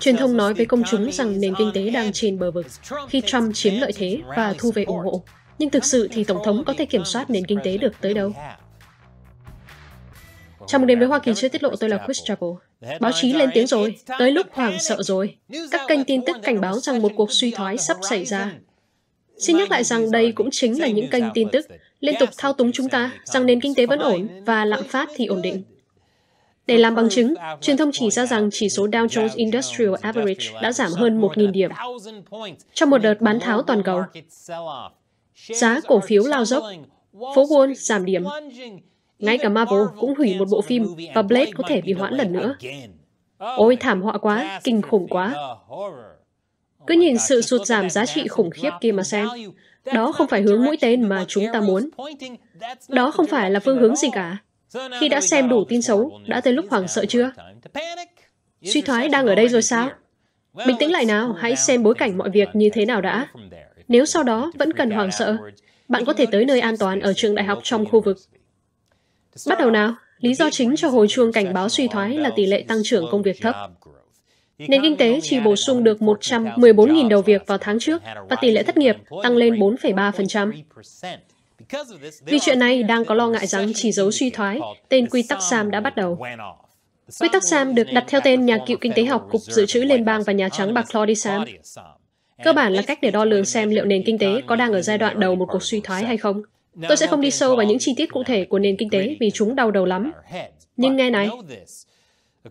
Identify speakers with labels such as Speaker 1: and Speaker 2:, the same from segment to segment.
Speaker 1: Truyền thông nói với công chúng rằng nền kinh tế đang trên bờ vực khi Trump chiếm lợi thế và thu về ủng hộ. Nhưng thực sự thì Tổng thống có thể kiểm soát nền kinh tế được tới đâu? Chào mừng đến với Hoa Kỳ chưa tiết lộ tôi là Chris Chappell. Báo chí lên tiếng rồi, tới lúc hoảng sợ rồi. Các kênh tin tức cảnh báo rằng một cuộc suy thoái sắp xảy ra. Xin nhắc lại rằng đây cũng chính là những kênh tin tức liên tục thao túng chúng ta rằng nền kinh tế vẫn ổn và lạm phát thì ổn định. Để làm bằng chứng, truyền thông chỉ ra rằng chỉ số Dow Jones Industrial Average đã giảm hơn 1.000 điểm
Speaker 2: trong một đợt bán tháo toàn cầu.
Speaker 1: Giá cổ phiếu lao dốc, phố Wall giảm điểm. Ngay cả Marvel cũng hủy một bộ phim và Blade có thể bị hoãn lần nữa. Ôi thảm họa quá, kinh khủng quá. Cứ nhìn sự sụt giảm giá trị khủng khiếp kia mà xem. Đó không phải hướng mũi tên mà chúng ta muốn. Đó không phải là phương hướng gì cả. Khi đã xem đủ tin xấu, đã tới lúc hoảng sợ chưa? Suy thoái đang ở đây rồi sao? Bình tĩnh lại nào, hãy xem bối cảnh mọi việc như thế nào đã. Nếu sau đó vẫn cần hoảng sợ, bạn có thể tới nơi an toàn ở trường đại học trong khu vực. Bắt đầu nào, lý do chính cho hồi chuông cảnh báo suy thoái là tỷ lệ tăng trưởng công việc thấp. Nền kinh tế chỉ bổ sung được 114.000 đầu việc vào tháng trước và tỷ lệ thất nghiệp tăng lên 4,3%. Vì chuyện này đang có lo ngại rằng chỉ dấu suy thoái, tên quy tắc SAM đã bắt đầu. Quy tắc SAM được đặt theo tên nhà cựu kinh tế học Cục Dự trữ Liên bang và Nhà Trắng bà Claudia SAM. Cơ bản là cách để đo lường xem liệu nền kinh tế có đang ở giai đoạn đầu một cuộc suy thoái hay không. Tôi sẽ không đi sâu vào những chi tiết cụ thể của nền kinh tế vì chúng đau đầu lắm. Nhưng nghe này,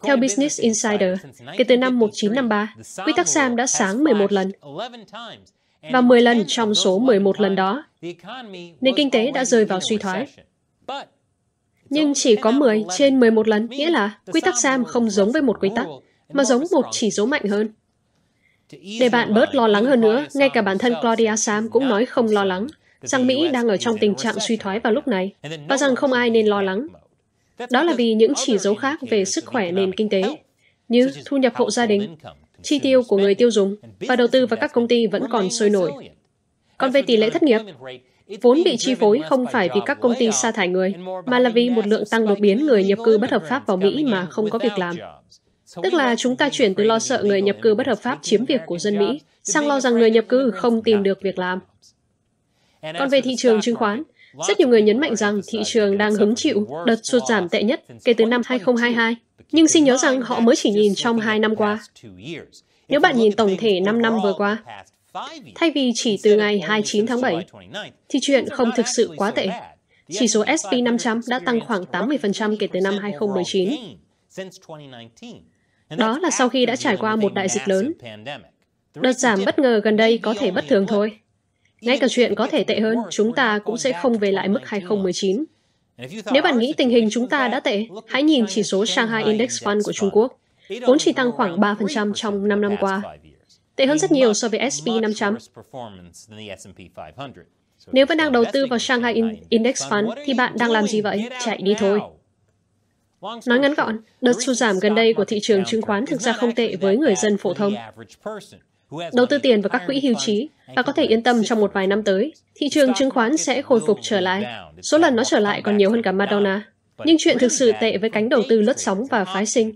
Speaker 1: theo Business Insider, kể từ năm 1953, quy tắc SAM đã sáng 11 lần và 10 lần trong số 11 lần đó, nền kinh tế đã rơi vào suy thoái. Nhưng chỉ có 10 trên 11 lần, nghĩa là quy tắc SAM không giống với một quy tắc, mà giống một chỉ số mạnh hơn. Để bạn bớt lo lắng hơn nữa, ngay cả bản thân Claudia Sam cũng nói không lo lắng, rằng Mỹ đang ở trong tình trạng suy thoái vào lúc này, và rằng không ai nên lo lắng. Đó là vì những chỉ dấu khác về sức khỏe nền kinh tế, như thu nhập hộ gia đình, chi tiêu của người tiêu dùng và đầu tư vào các công ty vẫn còn sôi nổi. Còn về tỷ lệ thất nghiệp, vốn bị chi phối không phải vì các công ty sa thải người, mà là vì một lượng tăng đột biến người nhập cư bất hợp pháp vào Mỹ mà không có việc làm. Tức là chúng ta chuyển từ lo sợ người nhập cư bất hợp pháp chiếm việc của dân Mỹ sang lo rằng người nhập cư không tìm được việc làm. Còn về thị trường chứng khoán, rất nhiều người nhấn mạnh rằng thị trường đang hứng chịu đợt sụt giảm tệ nhất kể từ năm 2022. Nhưng xin nhớ rằng họ mới chỉ nhìn trong hai năm qua. Nếu bạn nhìn tổng thể 5 năm vừa qua, thay vì chỉ từ ngày 29 tháng 7, thì chuyện không thực sự quá tệ. Chỉ số SP500 đã tăng khoảng 80% kể từ năm 2019. Đó là sau khi đã trải qua một đại dịch lớn. Đợt giảm bất ngờ gần đây có thể bất thường thôi. Ngay cả chuyện có thể tệ hơn, chúng ta cũng sẽ không về lại mức 2019. Nếu bạn nghĩ tình hình chúng ta đã tệ, hãy nhìn chỉ số Shanghai Index Fund của Trung Quốc, vốn chỉ tăng khoảng 3% trong 5 năm qua, tệ hơn rất nhiều so với SP500. Nếu vẫn đang đầu tư vào Shanghai Index Fund thì bạn đang làm gì vậy? Chạy đi thôi. Nói ngắn gọn, đợt sụt giảm gần đây của thị trường chứng khoán thực ra không tệ với người dân phổ thông đầu tư tiền vào các quỹ hưu trí và có thể yên tâm trong một vài năm tới, thị trường chứng khoán sẽ khôi phục trở lại. Số lần nó trở lại còn nhiều hơn cả Madonna. Nhưng chuyện thực sự tệ với cánh đầu tư lướt sóng và phái sinh.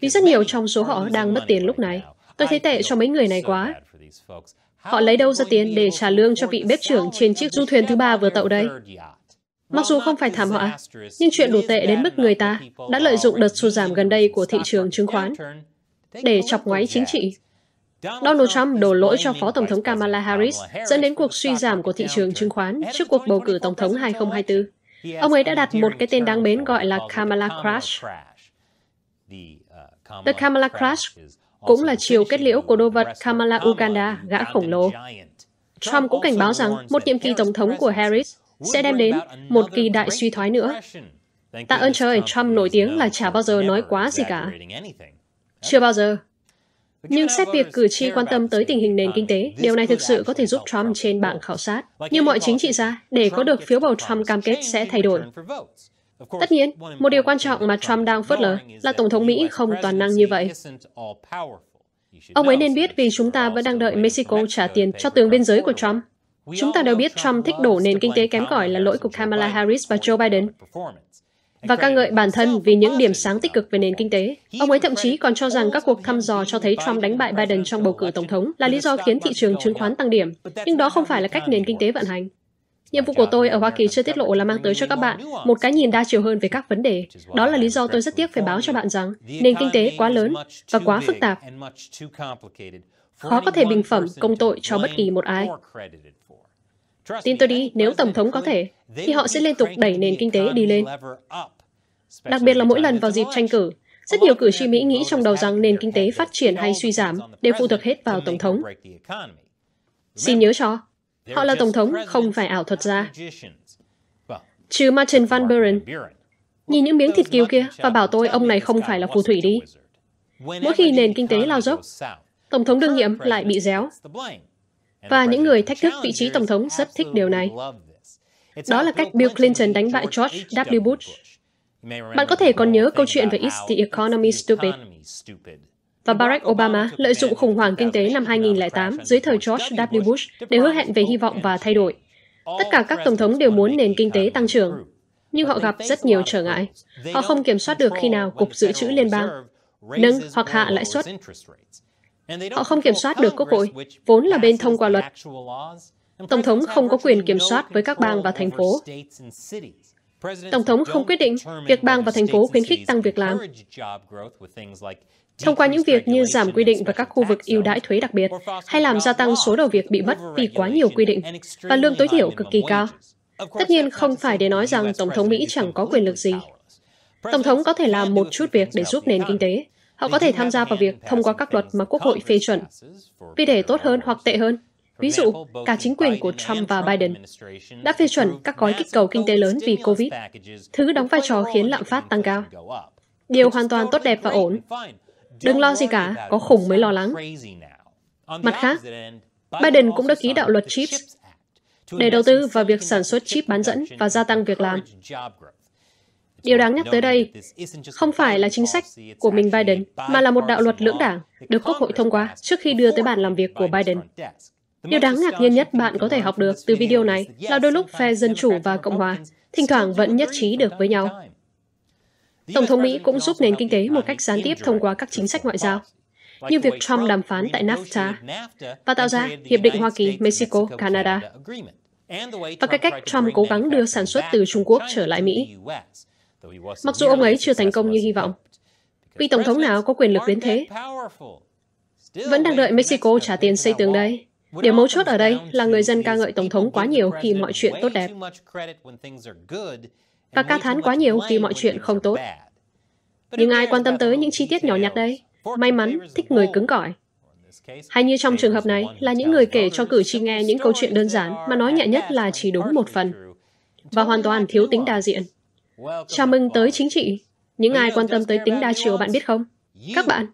Speaker 1: Vì rất nhiều trong số họ đang mất tiền lúc này. Tôi thấy tệ cho mấy người này quá. Họ lấy đâu ra tiền để trả lương cho vị bếp trưởng trên chiếc du thuyền thứ ba vừa tậu đây? Mặc dù không phải thảm họa, nhưng chuyện đủ tệ đến mức người ta đã lợi dụng đợt sụt giảm gần đây của thị trường chứng khoán để chọc ngoáy chính trị Donald Trump đổ lỗi cho Phó Tổng thống Kamala Harris dẫn đến cuộc suy giảm của thị trường chứng khoán trước cuộc bầu cử Tổng thống 2024. Ông ấy đã đặt một cái tên đáng mến gọi là Kamala Crash. The Kamala Crash uh, cũng là chiều kết liễu của đô vật Kamala Uganda, gã khổng lồ. Trump cũng cảnh báo rằng một nhiệm kỳ tổng thống của Harris sẽ đem đến một kỳ đại suy thoái nữa. Tạ ơn trời, Trump nổi tiếng là chả bao giờ nói quá gì cả. Chưa bao giờ, nhưng xét việc cử tri quan tâm tới tình hình nền kinh tế, điều này thực sự có thể giúp Trump trên bảng khảo sát. Như mọi chính trị gia, để có được phiếu bầu Trump cam kết sẽ thay đổi. Tất nhiên, một điều quan trọng mà Trump đang phớt lờ là Tổng thống Mỹ không toàn năng như vậy. Ông ấy nên biết vì chúng ta vẫn đang đợi Mexico trả tiền cho tường biên giới của Trump. Chúng ta đều biết Trump thích đổ nền kinh tế kém cỏi là lỗi của Kamala Harris và Joe Biden và ca ngợi bản thân vì những điểm sáng tích cực về nền kinh tế. Ông ấy thậm chí còn cho rằng các cuộc thăm dò cho thấy Trump đánh bại Biden trong bầu cử tổng thống là lý do khiến thị trường chứng khoán tăng điểm, nhưng đó không phải là cách nền kinh tế vận hành. Nhiệm vụ của tôi ở Hoa Kỳ chưa tiết lộ là mang tới cho các bạn một cái nhìn đa chiều hơn về các vấn đề. Đó là lý do tôi rất tiếc phải báo cho bạn rằng nền kinh tế quá lớn và quá phức tạp.
Speaker 2: Khó có thể bình phẩm công tội cho bất kỳ một ai.
Speaker 1: Tin tôi đi, nếu Tổng thống có thể, thì họ sẽ liên tục đẩy nền kinh tế đi lên. Đặc biệt là mỗi lần vào dịp tranh cử, rất nhiều cử tri Mỹ nghĩ trong đầu rằng nền kinh tế phát triển hay suy giảm đều phụ thuộc hết vào Tổng thống. Xin nhớ cho, họ là Tổng thống, không phải ảo thuật gia. Trừ Martin Van Buren, nhìn những miếng thịt kiều kia và bảo tôi ông này không phải là phù thủy đi. Mỗi khi nền kinh tế lao dốc, Tổng thống đương nhiệm lại bị réo. Và những người thách thức vị trí tổng thống rất thích điều này. Đó là cách Bill Clinton đánh bại George W. Bush. Bạn có thể còn nhớ câu chuyện về It's the Economy Stupid và Barack Obama lợi dụng khủng hoảng kinh tế năm 2008 dưới thời George W. Bush để hứa hẹn về hy vọng và thay đổi. Tất cả các tổng thống đều muốn nền kinh tế tăng trưởng, nhưng họ gặp rất nhiều trở ngại. Họ không kiểm soát được khi nào Cục Dự trữ Liên bang nâng hoặc hạ lãi suất Họ không kiểm soát được Quốc hội, vốn là bên thông qua luật. Tổng thống không có quyền kiểm soát với các bang và thành phố. Tổng thống không quyết định việc bang và thành phố khuyến khích tăng việc làm thông qua những việc như giảm quy định và các khu vực ưu đãi thuế đặc biệt, hay làm gia tăng số đầu việc bị mất vì quá nhiều quy định, và lương tối thiểu cực kỳ cao. Tất nhiên không phải để nói rằng Tổng thống Mỹ chẳng có quyền lực gì. Tổng thống có thể làm một chút việc để giúp nền kinh tế, Họ có thể tham gia vào việc thông qua các luật mà Quốc hội phê chuẩn, vì để tốt hơn hoặc tệ hơn. Ví dụ, cả chính quyền của Trump và Biden đã phê chuẩn các gói kích cầu kinh tế lớn vì COVID, thứ đóng vai trò khiến lạm phát tăng cao. Điều hoàn toàn tốt đẹp và ổn. Đừng lo gì cả, có khủng mới lo lắng. Mặt khác, Biden cũng đã ký đạo luật CHIPS để đầu tư vào việc sản xuất chip bán dẫn và gia tăng việc làm. Điều đáng nhắc tới đây không phải là chính sách của mình Biden, mà là một đạo luật lưỡng đảng được Quốc hội thông qua trước khi đưa tới bàn làm việc của Biden. Điều đáng ngạc nhiên nhất bạn có thể học được từ video này là đôi lúc phe Dân Chủ và Cộng Hòa thỉnh thoảng vẫn nhất trí được với nhau. Tổng thống Mỹ cũng giúp nền kinh tế một cách gián tiếp thông qua các chính sách ngoại giao, như việc Trump đàm phán tại NAFTA và tạo ra Hiệp định Hoa Kỳ-Mexico-Canada và cái cách Trump cố gắng đưa sản xuất từ Trung Quốc trở lại Mỹ. Mặc dù ông ấy chưa thành công như hy vọng, vì tổng thống nào có quyền lực đến thế? Vẫn đang đợi Mexico trả tiền xây tường đây. Điều mấu chốt ở đây là người dân ca ngợi Tổng thống quá nhiều khi mọi chuyện tốt đẹp và ca thán quá nhiều khi mọi chuyện không tốt. Nhưng ai quan tâm tới những chi tiết nhỏ nhặt đây? May mắn, thích người cứng cỏi. Hay như trong trường hợp này, là những người kể cho cử tri nghe những câu chuyện đơn giản mà nói nhẹ nhất là chỉ đúng một phần và hoàn toàn thiếu tính đa diện. Chào mừng tới chính trị. Những ai quan tâm tới tính đa chiều bạn biết không? Các bạn,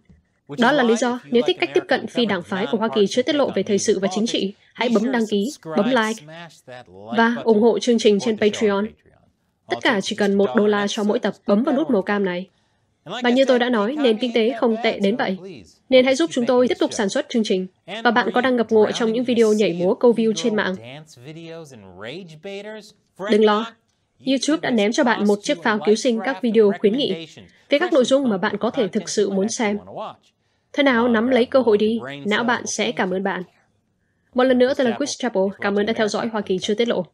Speaker 1: đó là lý do nếu thích cách tiếp cận phi đảng phái của Hoa Kỳ chưa tiết lộ về thời sự và chính trị, hãy bấm đăng ký, bấm like và ủng hộ chương trình trên Patreon. Tất cả chỉ cần một đô la cho mỗi tập bấm vào nút màu cam này. Và như tôi đã nói, nền kinh tế không tệ đến vậy. Nên hãy giúp chúng tôi tiếp tục sản xuất chương trình. Và bạn có đang ngập ngụy trong những video nhảy múa câu view trên mạng. Đừng lo, YouTube đã ném cho bạn một chiếc pháo cứu sinh các video khuyến nghị về các nội dung mà bạn có thể thực sự muốn xem. Thế nào nắm lấy cơ hội đi, não bạn sẽ cảm ơn bạn. Một lần nữa, tôi là Chris Chappell. Cảm ơn đã theo dõi Hoa Kỳ chưa tiết lộ.